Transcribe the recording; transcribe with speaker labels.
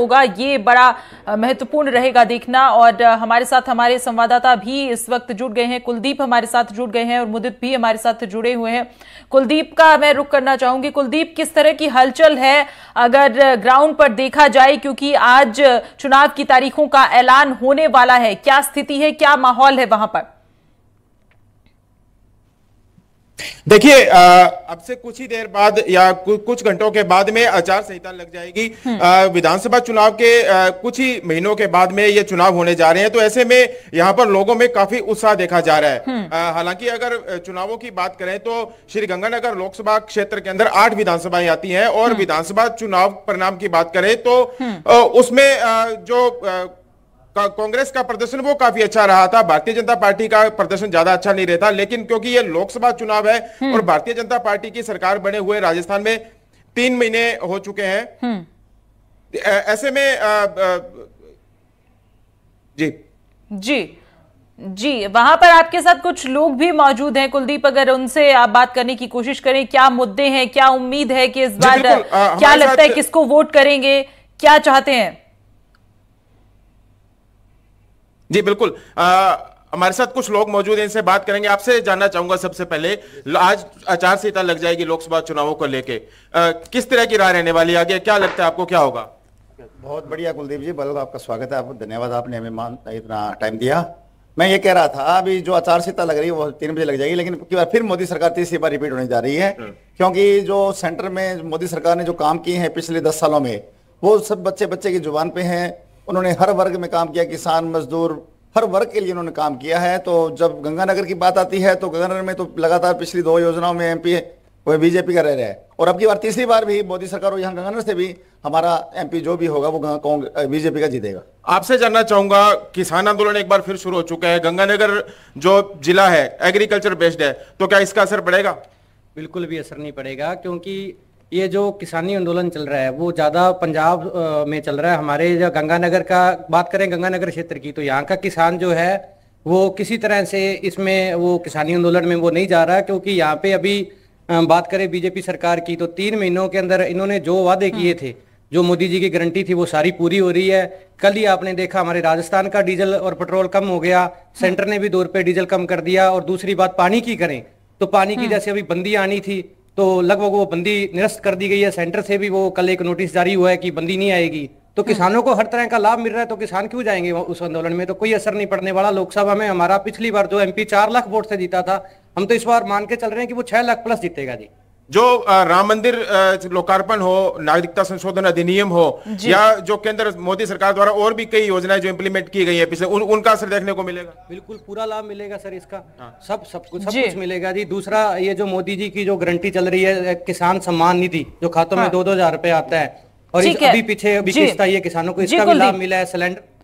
Speaker 1: होगा ये बड़ा महत्वपूर्ण रहेगा देखना और हमारे साथ हमारे संवाददाता भी इस वक्त जुड़ गए हैं कुलदीप हमारे साथ जुड़ गए हैं और मुदित भी हमारे साथ जुड़े हुए हैं कुलदीप का मैं रुक करना चाहूंगी कुलदीप किस तरह की हलचल है अगर ग्राउंड पर देखा जाए क्योंकि आज चुनाव की तारीखों का ऐलान होने वाला है क्या स्थिति है क्या माहौल है वहां पर
Speaker 2: देखिए अब से कुछ ही देर बाद या कुछ घंटों के बाद में आचार संहिता लग जाएगी हम्म। विधानसभा चुनाव के आ, कुछ ही महीनों के बाद में ये चुनाव होने जा रहे हैं तो ऐसे में यहाँ पर लोगों में काफी उत्साह देखा जा रहा है हम्म। हालांकि अगर चुनावों की बात करें तो श्री गंगानगर लोकसभा क्षेत्र के अंदर आठ विधानसभाएं आती हैं और हम्म। विधानसभा चुनाव परिणाम की बात करें तो उसमें जो कांग्रेस का प्रदर्शन वो काफी अच्छा रहा था भारतीय जनता पार्टी का प्रदर्शन ज्यादा अच्छा नहीं रहता लेकिन क्योंकि ये लोकसभा चुनाव है हम्म। और भारतीय जनता पार्टी की सरकार बने हुए राजस्थान में तीन महीने हो चुके हैं
Speaker 3: हम्म।
Speaker 2: ऐसे में आ, आ, जी
Speaker 1: जी जी वहां पर आपके साथ कुछ लोग भी मौजूद हैं कुलदीप अगर उनसे आप बात करने की कोशिश करें क्या मुद्दे हैं क्या उम्मीद है कि इस बार आ, क्या लगता है किसको वोट करेंगे क्या चाहते हैं
Speaker 2: जी बिल्कुल हमारे साथ कुछ लोग मौजूद हैं इनसे बात करेंगे आपसे जानना चाहूंगा सबसे पहले आज आचार संहिता लग जाएगी लोकसभा चुनावों को लेके किस तरह की राय रहने वाली आगे क्या लगता है आपको क्या होगा
Speaker 4: बहुत बढ़िया कुलदीप जी बल्ब आपका स्वागत है आपको धन्यवाद आपने हमें मान इतना टाइम दिया मैं ये कह रहा था अभी जो आचार संहिता लग रही है वो तीन बजे लग जाएगी लेकिन फिर मोदी सरकार तीसरी बार रिपीट होने जा रही है हाँ। क्योंकि जो सेंटर में मोदी सरकार ने जो काम किए हैं पिछले दस सालों में वो सब बच्चे बच्चे की जुबान पे हैं उन्होंने हर वर्ग में काम किया किसान मजदूर हर वर्ग के लिए उन्होंने काम किया है तो जब गंगानगर की बात आती है तो गंगानगर में तो लगातार पिछली दो योजनाओं में एमपी वह बीजेपी का रह रहे हैं और अब की बार तीसरी बार भी मोदी सरकार और यहाँ गंगानगर से भी हमारा एमपी जो भी होगा वो बीजेपी का जीतेगा
Speaker 2: आपसे जानना चाहूंगा किसान आंदोलन एक बार फिर शुरू हो चुका है गंगानगर
Speaker 3: जो जिला है एग्रीकल्चर बेस्ड है तो क्या इसका असर पड़ेगा बिल्कुल भी असर नहीं पड़ेगा क्योंकि ये जो किसानी आंदोलन चल रहा है वो ज़्यादा पंजाब में चल रहा है हमारे जो गंगानगर का बात करें गंगानगर क्षेत्र की तो यहाँ का किसान जो है वो किसी तरह से इसमें वो किसानी आंदोलन में वो नहीं जा रहा क्योंकि यहाँ पे अभी बात करें बीजेपी सरकार की तो तीन महीनों के अंदर इन्होंने जो वादे किए हम्म। थे जो मोदी जी की गारंटी थी वो सारी पूरी हो रही है कल ही आपने देखा हमारे राजस्थान का डीजल और पेट्रोल कम हो गया हम्म। सेंटर ने भी दो रुपये डीजल कम कर दिया और दूसरी बात पानी की करें तो पानी की हम्म। जैसे अभी बंदी आनी थी तो लगभग वो बंदी निरस्त कर दी गई है सेंटर से भी वो कल एक नोटिस जारी हुआ है कि बंदी नहीं आएगी तो हाँ। किसानों को हर तरह का लाभ मिल रहा है तो किसान क्यों जाएंगे उस आंदोलन में तो कोई असर नहीं पड़ने वाला लोकसभा में हमारा पिछली बार जो एमपी चार लाख वोट से जीता था हम तो इस बार मान के चल रहे हैं कि वो छह लाख प्लस जीतेगा जी
Speaker 2: जो राम मंदिर लोकार्पण हो नागरिकता संशोधन अधिनियम हो या जो केंद्र मोदी सरकार द्वारा और भी कई योजनाएं जो इम्प्लीमेंट की गई है पिछले उन, उनका असर देखने को मिलेगा
Speaker 3: बिल्कुल पूरा लाभ मिलेगा सर इसका हाँ। सब सब कुछ सब कुछ मिलेगा जी दूसरा ये जो मोदी जी की जो गारंटी चल रही है किसान सम्मान निधि जो खातों हाँ। में दो दो हजार रूपए आता है और अभी पीछे अभी किस्त आई है किसानों को इसका भी लाभ मिला है सिलेंडर